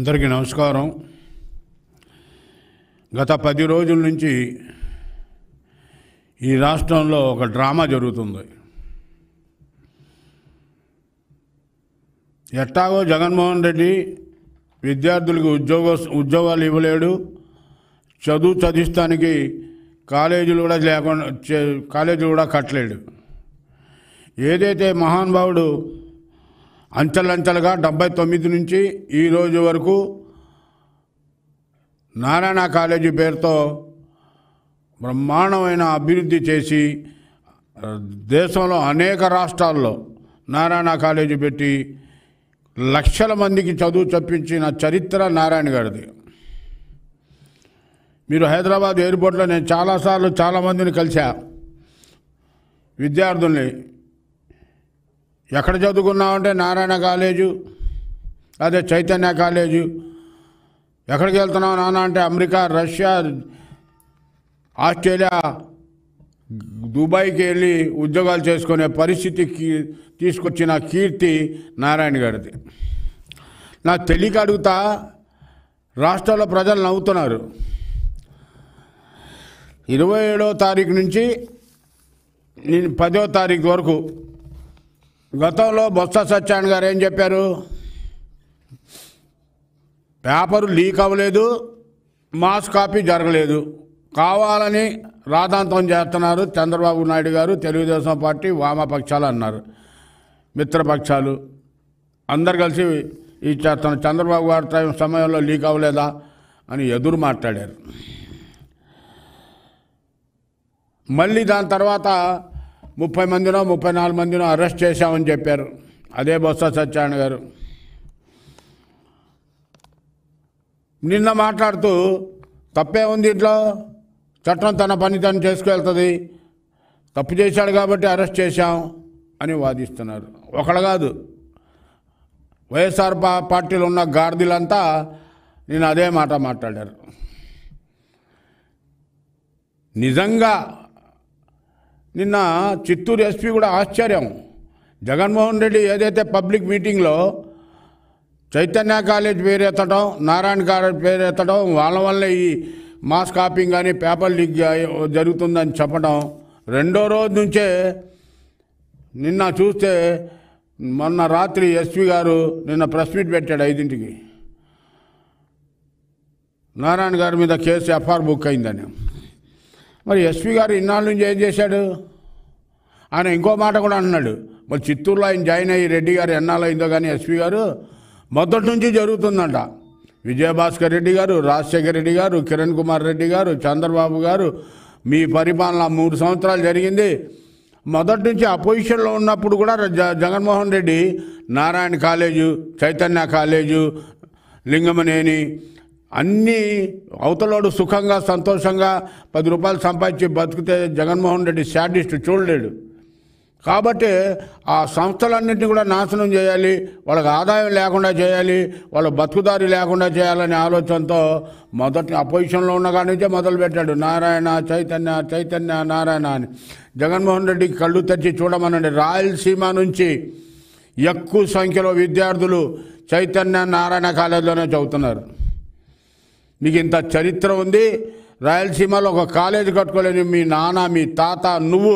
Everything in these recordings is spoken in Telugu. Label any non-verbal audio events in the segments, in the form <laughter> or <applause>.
అందరికీ నమస్కారం గత పది రోజుల నుంచి ఈ రాష్ట్రంలో ఒక డ్రామా జరుగుతుంది ఎట్టాగో జగన్మోహన్ రెడ్డి విద్యార్థులకు ఉద్యోగ ఉద్యోగాలు ఇవ్వలేడు చదువు చదివిస్తానికి కాలేజీలు కూడా లేకుండా కాలేజీలు కూడా కట్టలేడు ఏదైతే మహానుభావుడు అంచెలంచెలుగా డెబ్బై తొమ్మిది నుంచి ఈరోజు వరకు నారాయణ కాలేజీ పేరుతో బ్రహ్మాండమైన అభివృద్ధి చేసి దేశంలో అనేక రాష్ట్రాల్లో నారాయణ కాలేజీ పెట్టి లక్షల మందికి చదువు చెప్పించిన చరిత్ర నారాయణ గారిది మీరు హైదరాబాద్ ఎయిర్పోర్ట్లో నేను చాలాసార్లు చాలామందిని కలిశా విద్యార్థుల్ని ఎక్కడ చదువుకున్నావంటే నారాయణ కాలేజు అదే చైతన్య కాలేజు ఎక్కడికి వెళ్తున్నావు నాన్న అంటే అమెరికా రష్యా ఆస్ట్రేలియా దుబాయ్కి వెళ్ళి ఉద్యోగాలు చేసుకునే పరిస్థితికి తీసుకొచ్చిన కీర్తి నారాయణ గారిది నా తెలియక అడుగుతా రాష్ట్రంలో ప్రజలు నవ్వుతున్నారు ఇరవై ఏడో తారీఖు నుంచి నేను పదో తారీఖు వరకు గతంలో బొత్స సత్యనారాయణ గారు ఏం చెప్పారు పేపరు లీక్ అవ్వలేదు మాస్ కాపీ జరగలేదు కావాలని రాధాంతం చేస్తున్నారు చంద్రబాబు నాయుడు గారు తెలుగుదేశం పార్టీ వామపక్షాలు అన్నారు మిత్రపక్షాలు అందరు కలిసి ఈ చేస్తాను చంద్రబాబు గారి సమయంలో లీక్ అవ్వలేదా అని ఎదురు మాట్లాడారు మళ్ళీ దాని తర్వాత ముప్పై మందినో ముప్పై నాలుగు మందినో అరెస్ట్ చేశామని చెప్పారు అదే బొత్స సత్యనారాయణ గారు నిన్న మాట్లాడుతూ తప్పే ఉంది ఇంట్లో చట్టం తన పని తను చేసుకువెళ్తుంది తప్పు చేశాడు కాబట్టి అరెస్ట్ చేశాం అని వాదిస్తున్నారు ఒకడు కాదు వైఎస్ఆర్ పా పార్టీలో ఉన్న గాడిదలంతా నేను అదే మాట మాట్లాడారు నిజంగా నిన్న చిత్తూరు ఎస్పీ కూడా ఆశ్చర్యం జగన్మోహన్ రెడ్డి ఏదైతే పబ్లిక్ మీటింగ్లో చైతన్య కాలేజ్ పేరు ఎత్తడం నారాయణ కాలేజ్ పేరు ఎత్తడం వాళ్ళ వల్ల ఈ మాస్ కాపింగ్ కానీ పేపర్ లీక్ జరుగుతుందని చెప్పడం రెండో రోజు నుంచే నిన్న చూస్తే మొన్న రాత్రి ఎస్పీ గారు నిన్న ప్రెస్ మీట్ పెట్టాడు ఐదింటికి నారాయణ గారి మీద కేసు ఎఫ్ఆర్ బుక్ అయిందని మరి ఎస్పీ గారు ఇన్నాళ్ళ నుంచి ఏం చేశాడు ఆయన ఇంకో మాట కూడా అన్నాడు మరి చిత్తూరులో ఆయన జాయిన్ అయ్యి రెడ్డి గారు అయిందో కానీ ఎస్పీ గారు మొదటి నుంచి జరుగుతుందంట విజయభాస్కర్ రెడ్డి గారు రాజశేఖర్ రెడ్డి గారు కిరణ్ కుమార్ రెడ్డి గారు చంద్రబాబు గారు మీ పరిపాలన మూడు సంవత్సరాలు జరిగింది మొదటి నుంచి అపోజిషన్లో ఉన్నప్పుడు కూడా జ జగన్మోహన్ రెడ్డి నారాయణ కాలేజు చైతన్య కాలేజు లింగమనేని అన్నీ అవతలోడు సుఖంగా సంతోషంగా పది రూపాయలు సంపాదించి బతికితే జగన్మోహన్ రెడ్డి శాడిస్ట్ చూడలేడు కాబట్టి ఆ సంస్థలన్నింటినీ కూడా నాశనం చేయాలి వాళ్ళకి ఆదాయం లేకుండా చేయాలి వాళ్ళ బతుకుదారి లేకుండా చేయాలనే ఆలోచనతో మొదటి అపోజిషన్లో ఉన్న కానించే మొదలుపెట్టాడు నారాయణ చైతన్య చైతన్య నారాయణ అని జగన్మోహన్ రెడ్డికి కళ్ళు తెచ్చి చూడమనండి రాయలసీమ నుంచి ఎక్కువ సంఖ్యలో విద్యార్థులు చైతన్య నారాయణ కాలేజీలోనే చదువుతున్నారు నీకు ఇంత చరిత్ర ఉంది రాయలసీమలో ఒక కాలేజ్ కట్టుకోలేని మీ నాన్న మీ తాత నువ్వు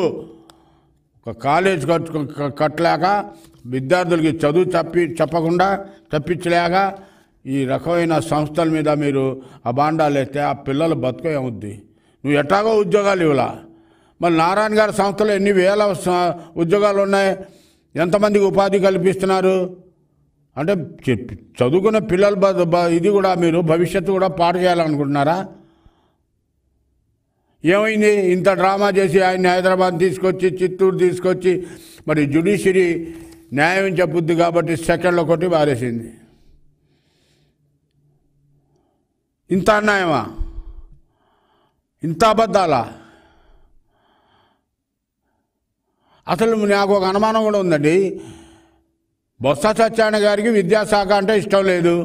ఒక కాలేజ్ కట్టు కట్టలేక విద్యార్థులకి చదువు చెప్పి చెప్పకుండా తప్పించలేక ఈ రకమైన సంస్థల మీద మీరు బాండాలు వేస్తే ఆ పిల్లలు బతుక ఏముద్ది నువ్వు ఎట్లాగో ఉద్యోగాలు ఇవ్వలా మళ్ళీ నారాయణ గారి సంస్థలో ఎన్ని వేల ఉద్యోగాలు ఉన్నాయి ఎంతమందికి ఉపాధి కల్పిస్తున్నారు అంటే చదువుకున్న పిల్లల ఇది కూడా మీరు భవిష్యత్తు కూడా పాటు చేయాలనుకుంటున్నారా ఏమైంది ఇంత డ్రామా చేసి ఆయన్ని హైదరాబాద్ తీసుకొచ్చి చిత్తూరు తీసుకొచ్చి మరి జ్యుడిషియరీ న్యాయం చెప్పుద్ది కాబట్టి సెకండ్లో కొట్టి పారేసింది ఇంత అన్యాయమా ఇంత అబద్ధాలా అసలు నాకు ఒక అనుమానం కూడా ఉందండి బొత్స సత్యాన గారికి విద్యాశాఖ అంటే ఇష్టం లేదు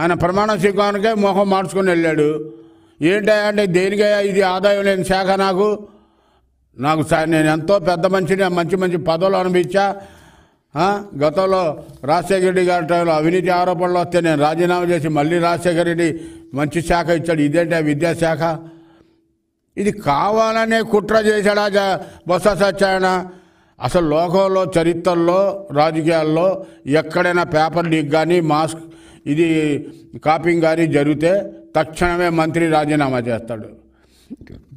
ఆయన ప్రమాణ స్వీకారానికే మొహం మార్చుకొని వెళ్ళాడు ఏంటయ్యా అంటే దేనికయ్యా ఇది ఆదాయం లేని శాఖ నాకు నాకు నేను ఎంతో పెద్ద మంచిని మంచి మంచి పదవులు అనిపించా గతంలో రాజశేఖర రెడ్డి గారి అవినీతి ఆరోపణలు వస్తే నేను రాజీనామా చేసి మళ్ళీ రాజశేఖర రెడ్డి మంచి శాఖ ఇచ్చాడు ఇదేంటి విద్యాశాఖ ఇది కావాలనే కుట్ర చేశాడా బొత్స సత్యనారాయణ అసలు లోకంలో చరిత్రల్లో రాజకీయాల్లో ఎక్కడైనా పేపర్ లీక్ కానీ మాస్క్ ఇది కాపింగ్ కానీ జరిగితే తక్షణమే మంత్రి రాజీనామా చేస్తాడు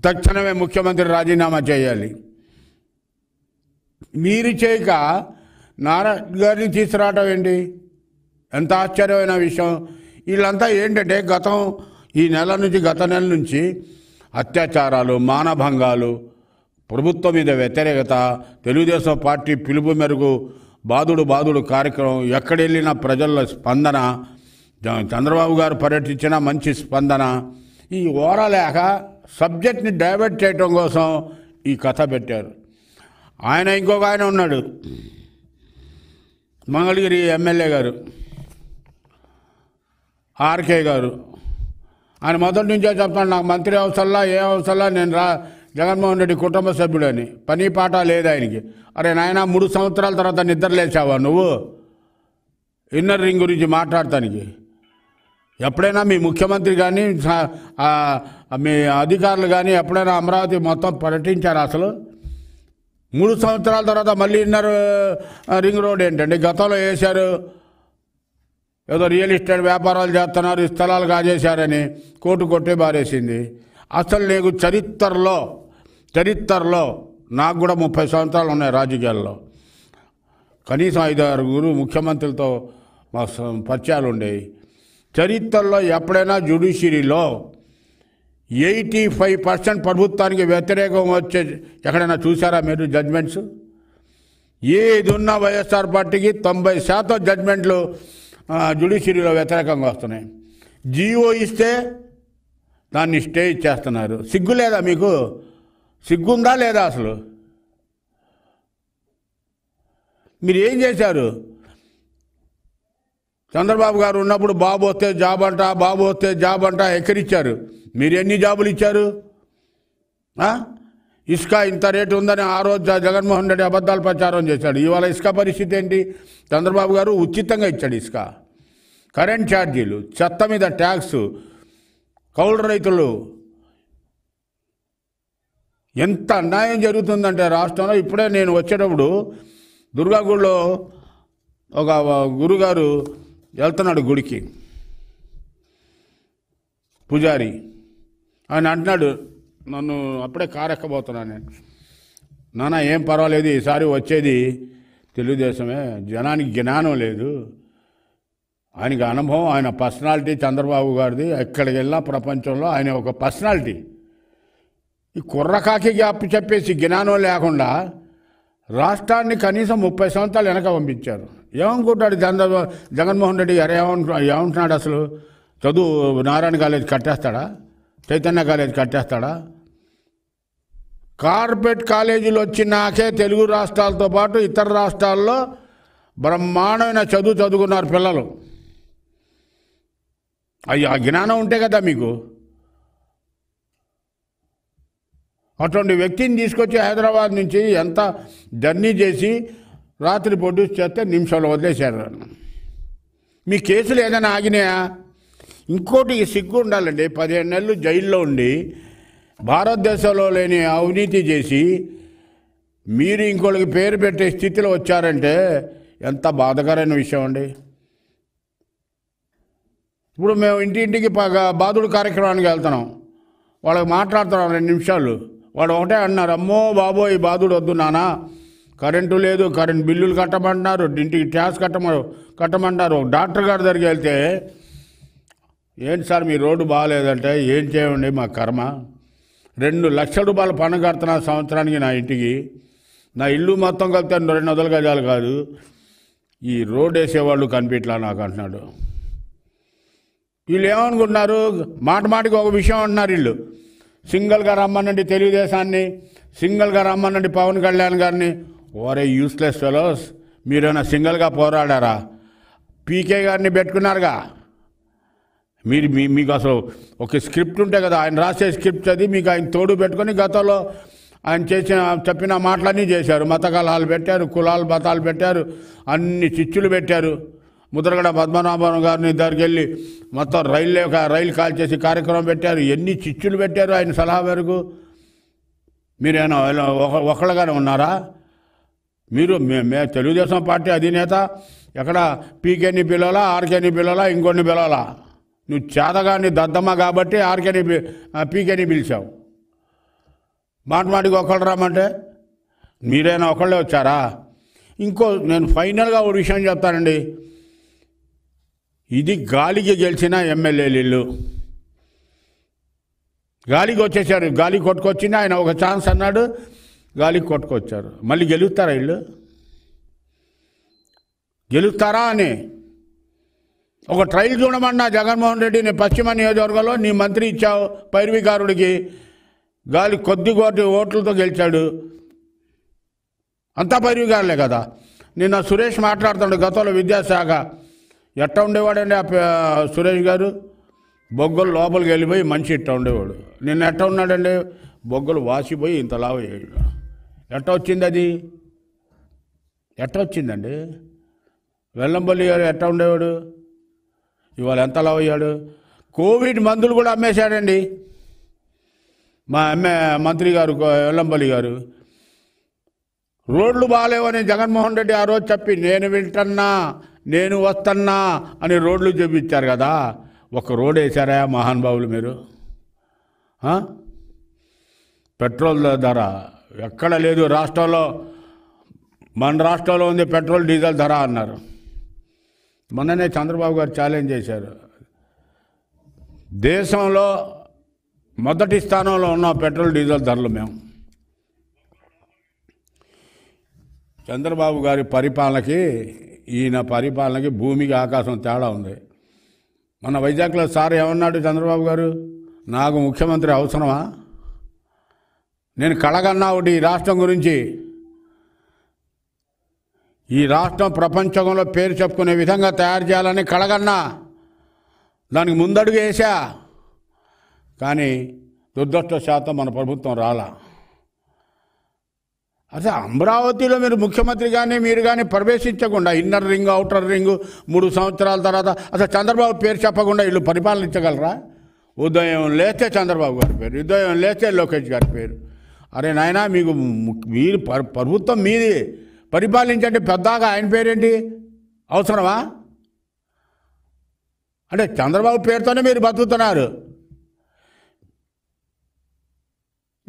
తక్షణమే ముఖ్యమంత్రి రాజీనామా చేయాలి మీరు చేయక నారాయణ గారిని తీసుకురావటం ఏంటి ఎంత ఆశ్చర్యమైన విషయం వీళ్ళంతా ఏంటంటే గతం ఈ నెల నుంచి గత నెల నుంచి అత్యాచారాలు మానభంగాలు ప్రభుత్వం మీద వ్యతిరేకత తెలుగుదేశం పార్టీ పిలుపు మెరుగు బాధుడు బాధుడు కార్యక్రమం ఎక్కడెళ్ళినా ప్రజల స్పందన చంద్రబాబు గారు పర్యటించిన మంచి స్పందన ఈ ఓరలేక సబ్జెక్ట్ని డైవర్ట్ చేయటం కోసం ఈ కథ పెట్టారు ఆయన ఇంకొక ఆయన ఉన్నాడు మంగళగిరి ఎమ్మెల్యే గారు ఆర్కే గారు ఆయన మొదటి నుంచే చెప్తాను నాకు మంత్రి అవసరంలా ఏ అవసరంలా నేను రా జగన్మోహన్ రెడ్డి కుటుంబ సభ్యుడని పని పాట లేదు ఆయనకి అరే నాయన మూడు సంవత్సరాల తర్వాత నిద్ర లేచావా నువ్వు ఇన్నర్ రింగ్ గురించి మాట్లాడటానికి ఎప్పుడైనా మీ ముఖ్యమంత్రి కానీ మీ అధికారులు కానీ ఎప్పుడైనా అమరావతి మొత్తం పర్యటించారు అసలు మూడు సంవత్సరాల తర్వాత మళ్ళీ ఇన్నర్ రింగ్ రోడ్ ఏంటండి గతంలో వేశారు ఏదో రియల్ ఎస్టేట్ వ్యాపారాలు చేస్తున్నారు స్థలాలు కాజేశారని కోర్టు కొట్టే బారేసింది అసలు నీకు చరిత్రలో చరిత్రలో నాకు కూడా ముప్పై సంవత్సరాలు ఉన్నాయి రాజకీయాల్లో కనీసం ఐదు ఆరుగురు ముఖ్యమంత్రులతో మా పరిచయాలు ఉండేవి చరిత్రలో ఎప్పుడైనా జ్యుడిషియరీలో ఎయిటీ ఫైవ్ పర్సెంట్ ప్రభుత్వానికి వ్యతిరేకం వచ్చే ఎక్కడైనా చూసారా మీరు జడ్జ్మెంట్స్ ఏది ఉన్న వైఎస్ఆర్ పార్టీకి తొంభై శాతం జడ్జ్మెంట్లు జ్యుడిషియరీలో వ్యతిరేకంగా వస్తున్నాయి జీవో ఇస్తే దాన్ని స్టే ఇచ్చేస్తున్నారు సిగ్గు లేదా మీకు సిగ్గుందా లేదా అసలు మీరు ఏం చేశారు చంద్రబాబు గారు ఉన్నప్పుడు బాబు వస్తే జాబ్ అంట బాబు వస్తే జాబ్ అంట ఎక్కరిచ్చారు మీరు ఎన్ని జాబులు ఇచ్చారు ఇసుక ఇంత రేటు ఉందని ఆ రోజు జగన్మోహన్ రెడ్డి అబద్ధాలు ప్రచారం చేశాడు ఇవాళ ఇసుక పరిస్థితి ఏంటి చంద్రబాబు గారు ఉచితంగా ఇచ్చాడు ఇసుక కరెంట్ ఛార్జీలు చెత్త మీద ట్యాక్స్ కౌలు రైతులు ఎంత అన్యాయం జరుగుతుందంటే రాష్ట్రంలో ఇప్పుడే నేను వచ్చేటప్పుడు దుర్గాగూడలో ఒక గురుగారు వెళ్తున్నాడు గుడికి పూజారి ఆయన అంటున్నాడు నన్ను అప్పుడే కారెక్కబోతున్నాను నేను నాన్న ఏం పర్వాలేదు ఈసారి వచ్చేది తెలుగుదేశమే జనానికి జ్ఞానం లేదు ఆయనకి అనుభవం ఆయన పర్సనాలిటీ చంద్రబాబు గారిది ఎక్కడికి వెళ్ళినా ప్రపంచంలో ఆయన ఒక పర్సనాలిటీ ఈ కుర్రకాకి గ్యాప్ చెప్పేసి జ్ఞానం లేకుండా రాష్ట్రాన్ని కనీసం ముప్పై సంవత్సరాలు వెనక పంపించారు ఏమనుకుంటాడు జన జగన్మోహన్ రెడ్డి గారు ఏమంటున్నా ఏమంటున్నాడు అసలు చదువు నారాయణ కాలేజ్ కట్టేస్తాడా చైతన్య కాలేజ్ కట్టేస్తాడా కార్పొరేట్ కాలేజీలు వచ్చినాకే తెలుగు రాష్ట్రాలతో పాటు ఇతర రాష్ట్రాల్లో బ్రహ్మాండమైన చదువు చదువుకున్నారు పిల్లలు అయ్యో జ్ఞానం ఉంటే కదా మీకు అటువంటి వ్యక్తిని తీసుకొచ్చి హైదరాబాద్ నుంచి ఎంత జర్నీ చేసి రాత్రి ప్రొడ్యూస్ చేస్తే నిమిషాలు వదిలేశారు మీ కేసులు ఏదైనా ఆగినాయా ఇంకోటి సిగ్గు ఉండాలండి పదిహేను నెలలు జైల్లో ఉండి భారతదేశంలో లేని అవినీతి చేసి మీరు ఇంకోటికి పేరు పెట్టే స్థితిలో వచ్చారంటే ఎంత బాధకరమైన విషయం అండి ఇప్పుడు మేము ఇంటి ఇంటికి బాధుడు కార్యక్రమానికి వెళ్తున్నాం వాళ్ళకి మాట్లాడుతున్నాం రెండు నిమిషాలు వాడు ఒకటే అన్నారు అమ్మో బాబోయ్ బాధుడు వద్దు నానా కరెంటు లేదు కరెంటు బిల్లులు కట్టమంటున్నారు ఇంటికి ట్యాక్స్ కట్టమ కట్టమంటారు డాక్టర్ గారి దగ్గరికి వెళ్తే ఏంటి సార్ మీ రోడ్డు బాగాలేదంటే ఏం చేయండి మా కర్మ రెండు లక్షల రూపాయలు పన్ను కడుతున్నా సంవత్సరానికి నా ఇంటికి నా ఇల్లు మొత్తం కలిపితే రెండు వందల గజాలు కాదు ఈ రోడ్ వేసేవాళ్ళు కనిపించలా నాకు అంటున్నాడు వీళ్ళు ఏమనుకుంటున్నారు మాట మాటికి ఒక విషయం అంటున్నారు వీళ్ళు సింగిల్గా రమ్మనండి తెలుగుదేశాన్ని సింగిల్గా రమ్మనండి పవన్ కళ్యాణ్ గారిని ఓరే యూస్లెస్ ఫెలోస్ మీరేమైనా సింగిల్గా పోరాడారా పీకే గారిని పెట్టుకున్నారుగా మీరు మీ మీకు అసలు ఒక స్క్రిప్ట్ ఉంటే కదా ఆయన రాసే స్క్రిప్ట్ అది మీకు ఆయన తోడు పెట్టుకొని గతంలో ఆయన చేసిన చెప్పిన మాటలన్నీ చేశారు మత కలహాలు పెట్టారు కులాలు మతాలు పెట్టారు అన్ని చిచ్చులు పెట్టారు ముద్రగడ పద్మనాభం గారిని దగ్గరికి వెళ్ళి మొత్తం రైలు రైలు కాల్ చేసి కార్యక్రమం పెట్టారు ఎన్ని చిచ్చులు పెట్టారు ఆయన సలహా మేరకు మీరేనా ఒకళ్ళగానే ఉన్నారా మీరు మే తెలుగుదేశం పార్టీ అధినేత ఎక్కడ పీకేని పిల్లలా ఆర్కేని పిల్లలా ఇంకొన్ని పిల్లలా నువ్వు చేతగాని దద్దమ్మ కాబట్టి ఆర్కేని పీకేని పిలిచావు మాటికి ఒకళ్ళు రామంటే మీరైనా ఒకళ్ళే వచ్చారా ఇంకో నేను ఫైనల్గా ఒక విషయం చెప్తానండి ఇది గాలికి గెలిచిన ఎమ్మెల్యేలు గాలికి వచ్చేసారు గాలి కొట్టుకొచ్చింది ఆయన ఒక ఛాన్స్ అన్నాడు గాలికి కొట్టుకొచ్చారు మళ్ళీ గెలుస్తారా వీళ్ళు గెలుస్తారా అని ఒక ట్రయల్ చూడమన్నా జగన్మోహన్ రెడ్డి నీ పశ్చిమ నియోజకవర్గంలో నీ మంత్రి ఇచ్చావు పైర్వికారుడికి గాలి కొద్ది కోటి ఓట్లతో గెలిచాడు అంతా పైర్వికారులే కదా నిన్న సురేష్ మాట్లాడుతున్నాడు గతంలో విద్యాశాఖ ఎట్టా ఉండేవాడండి ఆ సురేష్ గారు బొగ్గలు లోపలికి వెళ్ళిపోయి మనిషి ఇట్టా ఉండేవాడు నిన్న ఎట్టా ఉన్నాడండి బొగ్గలు వాసిపోయి ఇంత లావయ్యాడు ఎట్టా వచ్చింది అది ఎట్టా వచ్చిందండి వెల్లంపల్లి గారు ఎట్టా ఉండేవాడు ఇవాళ ఎంత లావయ్యాడు కోవిడ్ మందులు కూడా అమ్మేశాడండి మా ఎంఏ మంత్రి గారు వెల్లంపల్లి గారు రోడ్లు బాగాలేవని జగన్మోహన్ రెడ్డి ఆ రోజు చెప్పి నేను వింటన్నా నేను వస్తన్నా అని రోడ్లు చూపించారు కదా ఒక రోడ్ వేశారా మహానుభావులు మీరు పెట్రోల్ ధర ఎక్కడ లేదు రాష్ట్రంలో మన రాష్ట్రంలో ఉంది పెట్రోల్ డీజిల్ ధర అన్నారు మొన్ననే చంద్రబాబు గారు ఛాలెంజ్ చేశారు దేశంలో మొదటి స్థానంలో ఉన్న పెట్రోల్ డీజిల్ ధరలు మేము చంద్రబాబు గారి పరిపాలనకి ఈయన పరిపాలనకి భూమికి ఆకాశం తేడా ఉంది మన వైజాగ్లో సార్ ఏమన్నాడు చంద్రబాబు గారు నాకు ముఖ్యమంత్రి అవసరమా నేను కళగన్నా ఒకటి ఈ రాష్ట్రం గురించి ఈ రాష్ట్రం ప్రపంచంలో పేరు చెప్పుకునే విధంగా తయారు చేయాలని కళగన్నా దానికి ముందడుగు వేశా కానీ దుర్దృష్ట శాతం మన ప్రభుత్వం రాలా అదే అమరావతిలో మీరు ముఖ్యమంత్రి కానీ మీరు కానీ ప్రవేశించకుండా ఇన్నర్ రింగ్ అవుటర్ రింగ్ మూడు సంవత్సరాల తర్వాత అసలు చంద్రబాబు పేరు చెప్పకుండా వీళ్ళు పరిపాలించగలరా ఉదయం లేస్తే చంద్రబాబు గారి పేరు ఉదయం లేస్తే లోకేష్ గారి పేరు అరే నాయన మీకు మీరు ప్రభుత్వం మీది పరిపాలించండి పెద్దగా ఆయన పేరేంటి అవసరమా అంటే చంద్రబాబు పేరుతోనే మీరు బతుకుతున్నారు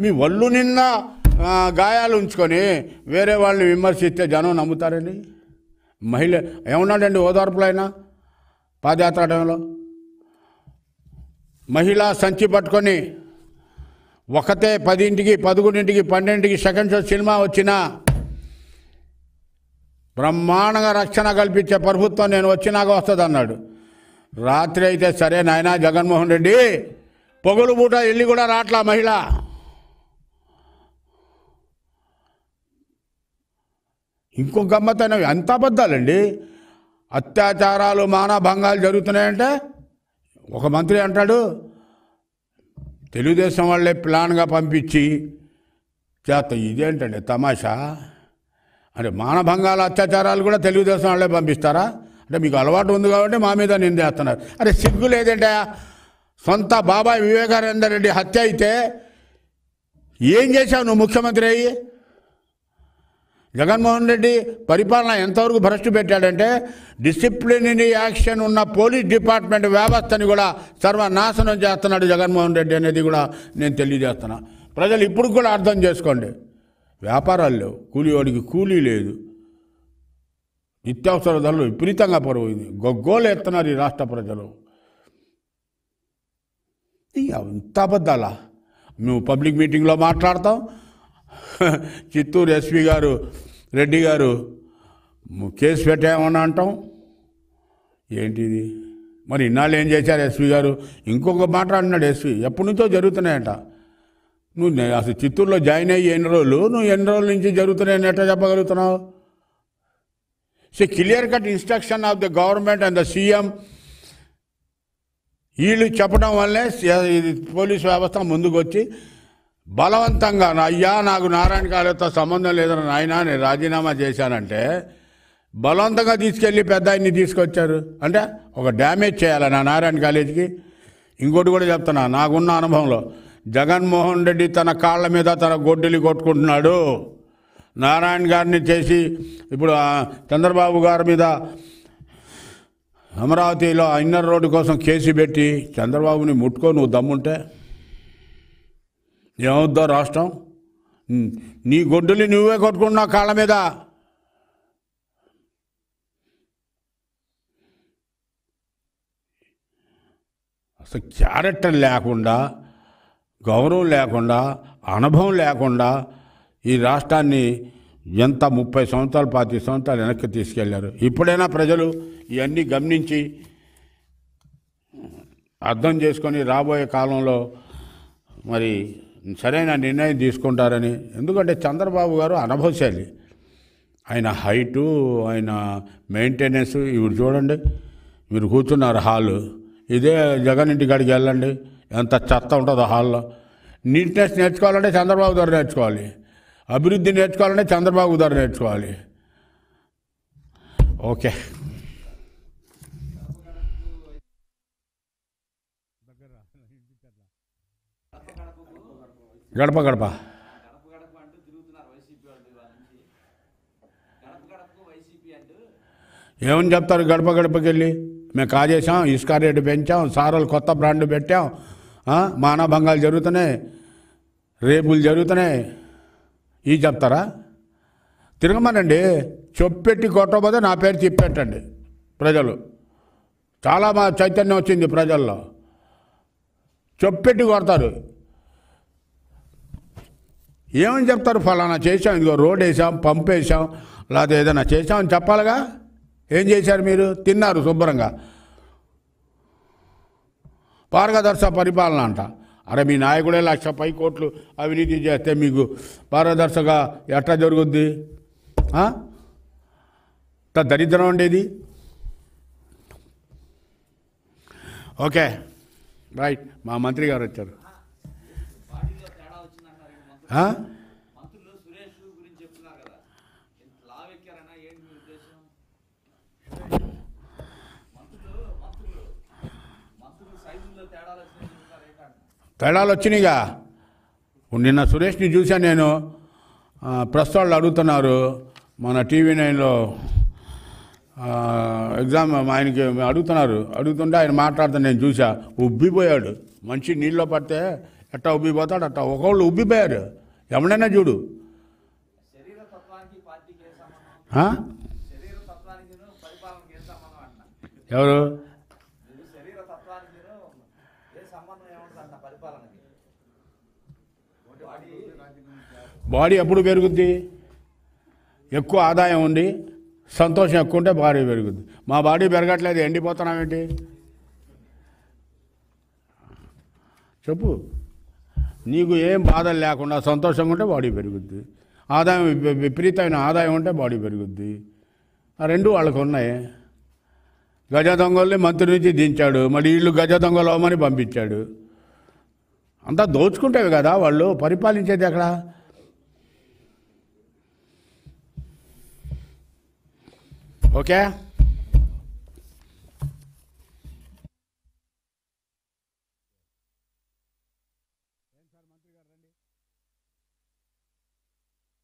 మీ వల్లు నిన్న గాయాలు ఉంచుకొని వేరే వాళ్ళని విమర్శిస్తే జనం నమ్ముతారండి మహిళ ఏమన్నాడండి ఓదార్పులు అయినా పాదయాత్ర టైంలో మహిళా సంచి పట్టుకొని ఒకతే పదింటికి పదకొండింటికి పన్నెండింటికి సెకండ్ షో సినిమా వచ్చినా బ్రహ్మాండంగా రక్షణ కల్పించే ప్రభుత్వం నేను వచ్చినాక వస్తుంది అన్నాడు రాత్రి అయితే సరే నాయన జగన్మోహన్ రెడ్డి పొగులు పూట వెళ్ళి కూడా రాట్లా మహిళ ఇంకో గమ్మత్ అయినవి ఎంత అబద్ధాలండి అత్యాచారాలు మానభంగాలు జరుగుతున్నాయంటే ఒక మంత్రి అంటాడు తెలుగుదేశం వాళ్ళే ప్లాన్గా పంపించి చేత ఇదేంటండి తమాషా అంటే మానభంగాల అత్యాచారాలు కూడా తెలుగుదేశం వాళ్ళే పంపిస్తారా అంటే మీకు అలవాటు ఉంది కాబట్టి మా మీద నిందేస్తున్నారు అరే సిగ్గు లేదంటే సొంత బాబాయ్ వివేకానంద రెడ్డి హత్య అయితే ఏం చేశావు నువ్వు ముఖ్యమంత్రి అయ్యి జగన్మోహన్ రెడ్డి పరిపాలన ఎంతవరకు భ్రష్టు పెట్టాడంటే డిసిప్లినరీ యాక్షన్ ఉన్న పోలీస్ డిపార్ట్మెంట్ వ్యవస్థని కూడా సర్వనాశనం చేస్తున్నాడు జగన్మోహన్ రెడ్డి అనేది కూడా నేను తెలియజేస్తున్నా ప్రజలు ఇప్పుడు కూడా అర్థం చేసుకోండి వ్యాపారాలు లేవు కూలివాడికి కూలీ లేదు నిత్యావసర ధరలు విపరీతంగా పరువైంది గొగ్గోలు ఎత్తున్నారు ఈ రాష్ట్ర ప్రజలు ఇంత అబద్ధాలా నువ్వు పబ్లిక్ మీటింగ్లో మాట్లాడతాం <laughs> చిత్తూరు ఎస్పీ గారు రెడ్డి గారు కేసు పెట్టామని అంటాం ఏంటిది మరి ఇన్నాళ్ళు ఏం చేశారు ఎస్పీ గారు ఇంకొక మాట్లాడినాడు ఎస్పీ ఎప్పటి నుంచో జరుగుతున్నాయట నువ్వు అసలు చిత్తూరులో జాయిన్ అయ్యి ఎన్ని రోజులు నువ్వు ఎన్ని రోజుల నుంచి జరుగుతున్నాయని ఎట్లా చెప్పగలుగుతున్నావు so clear cut instruction of the government and the CM వీళ్ళు చెప్పడం వల్లే పోలీసు వ్యవస్థ ముందుకు వచ్చి బలవంతంగా అయ్యా నాకు నారాయణ కాలేతో సంబంధం లేదని నాయన నేను రాజీనామా చేశానంటే బలవంతంగా తీసుకెళ్ళి పెద్ద ఆయన్ని తీసుకొచ్చారు అంటే ఒక డ్యామేజ్ చేయాలి నా నారాయణ కాలేజీకి ఇంకోటి కూడా చెప్తున్నా నాకున్న అనుభవంలో జగన్మోహన్ రెడ్డి తన కాళ్ళ మీద తన గొడ్డులు కొట్టుకుంటున్నాడు నారాయణ గారిని చేసి ఇప్పుడు చంద్రబాబు గారి మీద అమరావతిలో ఇన్నర్ రోడ్డు కోసం కేసు పెట్టి చంద్రబాబుని ముట్టుకో నువ్వు దమ్ముంటే ఏమవుద్దో రాష్ట్రం నీ గొడ్డులు నువ్వే కొట్టుకుంటున్నావు కాళ్ళ మీద అసలు క్యారెక్టర్ లేకుండా గౌరవం లేకుండా అనుభవం లేకుండా ఈ రాష్ట్రాన్ని ఎంత ముప్పై సంవత్సరాలు పాతి సంవత్సరాలు వెనక్కి తీసుకెళ్లారు ఇప్పుడైనా ప్రజలు ఇవన్నీ గమనించి అర్థం చేసుకొని రాబోయే కాలంలో మరి సరైన నిర్ణయం తీసుకుంటారని ఎందుకంటే చంద్రబాబు గారు అనుభవశాలి ఆయన హైటు ఆయన మెయింటెనెన్స్ ఇవి చూడండి మీరు కూర్చున్నారు హాల్ ఇదే జగన్ ఇంటి కాడికి వెళ్ళండి ఎంత చెత్త ఉంటుందో హాల్లో నీట్నెస్ నేర్చుకోవాలంటే చంద్రబాబు ద్వారా నేర్చుకోవాలి అభివృద్ధి నేర్చుకోవాలంటే చంద్రబాబు ద్వారా నేర్చుకోవాలి ఓకే గడప గడప ఏమని చెప్తారు గడప గడపకి వెళ్ళి మేము కాజేసాం ఇసుక రేటు పెంచాం సారలు కొత్త బ్రాండ్ పెట్టాం మానభంగాలు జరుగుతున్నాయి రేపులు జరుగుతున్నాయి ఇవి చెప్తారా తిరగమనండి చొప్పెట్టి కొట్టబోతే నా పేరు చెప్పేటండి ప్రజలు చాలా చైతన్యం వచ్చింది ప్రజల్లో చొప్పెట్టి కొడతారు ఏమని చెప్తారు ఫలానా చేశాం ఇదిగో రోడ్ వేసాం పంప్ వేసాం లేకపోతే ఏదైనా చేశామని చెప్పాలిగా ఏం చేశారు మీరు తిన్నారు శుభ్రంగా పారదర్శ పరిపాలన అంట అరే మీ నాయకుడే లక్ష పై కోట్లు అవినీతి చేస్తే మీకు పారదర్శగా ఎట్లా జరుగుద్ది దరిద్రం ఉండేది ఓకే రైట్ మా మంత్రి గారు వచ్చారు తేడాలు వచ్చినాయిగా నిన్న సురేష్ని చూశాను నేను ప్రెస్ వాళ్ళు అడుగుతున్నారు మన టీవీ నైన్లో ఎగ్జామ్ ఆయనకి అడుగుతున్నారు అడుగుతుంటే ఆయన మాట్లాడుతున్నా నేను చూసా ఉబ్బిపోయాడు మంచి నీళ్ళలో పడితే ఎట్టా ఉబ్బిపోతాడు అట్టా ఒకళ్ళు ఉబ్బిపోయారు ఎవడైనా చూడు ఎవరు బాడీ ఎప్పుడు పెరుగుద్ది ఎక్కువ ఆదాయం ఉండి సంతోషం ఎక్కువ ఉంటే బాడీ పెరుగుద్ది మా బాడీ పెరగట్లేదు ఎండిపోతున్నామేంటి చెప్పు నీకు ఏం బాధలు లేకుండా సంతోషంగా ఉంటే బాడీ పెరుగుద్ది ఆదాయం విపరీతమైన ఆదాయం ఉంటే బాడీ పెరుగుద్ది ఆ రెండు వాళ్ళకు ఉన్నాయి గజ దొంగల్ని మంత్రి నుంచి దించాడు మళ్ళీ వీళ్ళు గజ దొంగలు అవమని పంపించాడు అంతా దోచుకుంటావు కదా వాళ్ళు పరిపాలించేది అక్కడ ఓకే